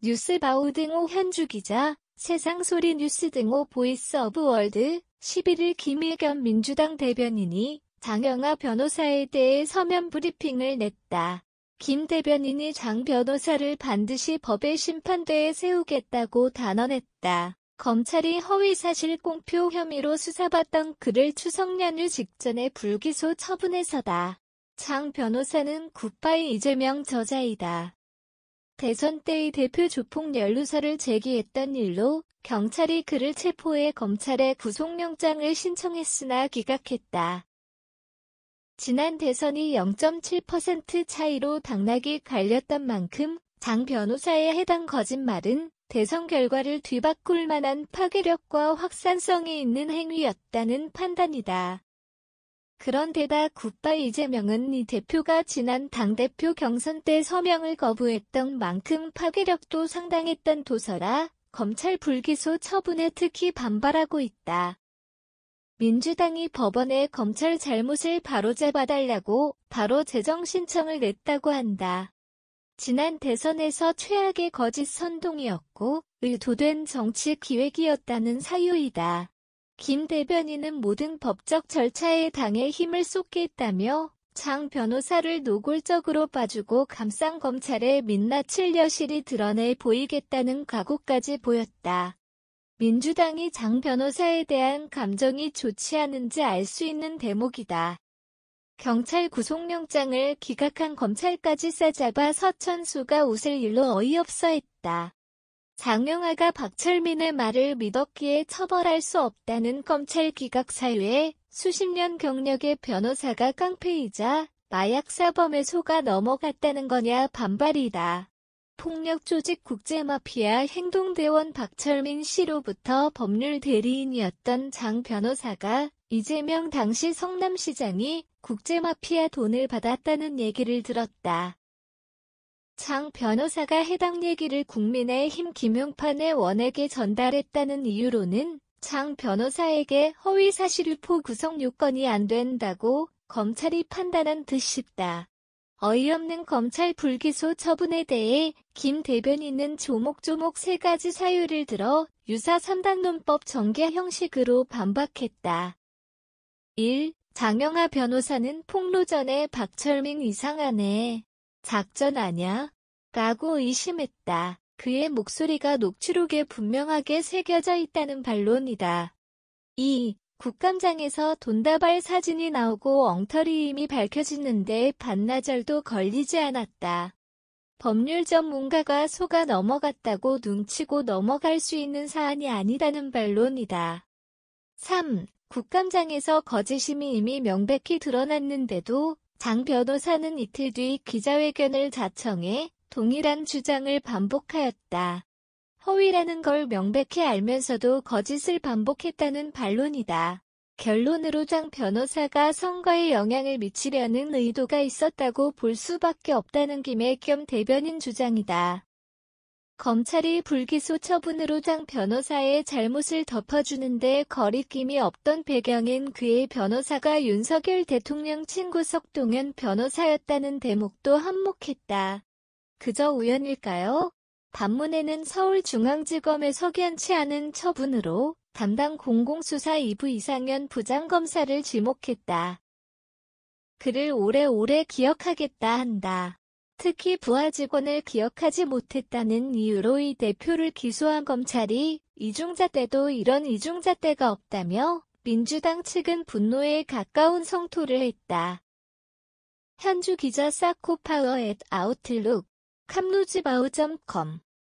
뉴스바우 등호 현주 기자, 세상소리 뉴스 등호 보이스 오브 월드 11일 김일겸 민주당 대변인이 장영아 변호사에 대해 서면 브리핑을 냈다. 김 대변인이 장 변호사를 반드시 법의 심판대에 세우겠다고 단언했다. 검찰이 허위사실 공표 혐의로 수사받던 그를 추석 연휴 직전에 불기소 처분해서다. 장 변호사는 굿바이 이재명 저자이다. 대선 때의 대표 조폭 연루사를 제기했던 일로 경찰이 그를 체포해 검찰에 구속영장을 신청했으나 기각했다. 지난 대선이 0.7% 차이로 당락이 갈렸던 만큼 장 변호사의 해당 거짓말은 대선 결과를 뒤바꿀 만한 파괴력과 확산성이 있는 행위였다는 판단이다. 그런데다 굿바이 이재명은 이 대표가 지난 당대표 경선 때 서명을 거부했던 만큼 파괴력도 상당했던 도서라 검찰 불기소 처분에 특히 반발하고 있다. 민주당이 법원에 검찰 잘못을 바로잡아달라고 바로 재정 신청을 냈다고 한다. 지난 대선에서 최악의 거짓 선동이었고 의도된 정치 기획이었다는 사유이다. 김 대변인은 모든 법적 절차에 당해 힘을 쏟겠다며 장 변호사를 노골적으로 봐주고 감상 검찰의 민낯을 여실히 드러내 보이겠다는 각오까지 보였다. 민주당이 장 변호사에 대한 감정이 좋지 않은지 알 수 있는 대목이다. 경찰 구속영장을 기각한 검찰까지 싸잡아 서천수가 웃을 일로 어이없어 했다. 장영아가 박철민의 말을 믿었기에 처벌할 수 없다는 검찰 기각 사유에 수십 년 경력의 변호사가 깡패이자 마약사범의 소가 넘어갔다는 거냐 반발이다. 폭력조직 국제마피아 행동대원 박철민 씨로부터 법률 대리인이었던 장 변호사가 이재명 당시 성남시장이 국제마피아 돈을 받았다는 얘기를 들었다. 장 변호사가 해당 얘기를 국민의힘 김용판의 원에게 전달했다는 이유로는 장 변호사에게 허위 사실유포 구성 요건이 안 된다고 검찰이 판단한 듯 싶다. 어이없는 검찰 불기소 처분에 대해 김 대변인은 조목조목 세 가지 사유를 들어 유사 3단 논법 전개 형식으로 반박했다. 1. 장영하 변호사는 폭로 전에 박철민 이상안에 작전아냐 라고 의심했다. 그의 목소리가 녹취록에 분명하게 새겨져 있다는 반론이다. 2. 국감장에서 돈다발 사진이 나오고 엉터리임이 밝혀지는데 반나절도 걸리지 않았다. 법률 전문가가 속아 넘어갔다고 눈치고 넘어갈 수 있는 사안이 아니다는 반론이다. 3. 국감장에서 거짓심이 이미 명백히 드러났는데도 장 변호사는 이틀 뒤 기자회견을 자청해 동일한 주장을 반복하였다. 허위라는 걸 명백히 알면서도 거짓을 반복했다는 반론이다. 결론으로 장 변호사가 선거에 영향을 미치려는 의도가 있었다고 볼 수밖에 없다는 김의 겸 대변인 주장이다. 검찰이 불기소 처분으로 장 변호사의 잘못을 덮어주는데 거리낌이 없던 배경인 그의 변호사가 윤석열 대통령 친구 석동현 변호사였다는 대목도 한몫했다. 그저 우연일까요? 반문에는 서울중앙지검에 석연치 않은 처분으로 담당 공공수사 2부 이상현 부장검사를 지목했다. 그를 오래오래 기억하겠다 한다. 특히 부하 직원을 기억하지 못했다는 이유로 이 대표를 기소한 검찰이 이중자 때도 이런 이중자 때가 없다며 민주당 측은 분노에 가까운 성토를 했다. 현주 기자 사코파워 앳 아웃룩 캄루즈바우.com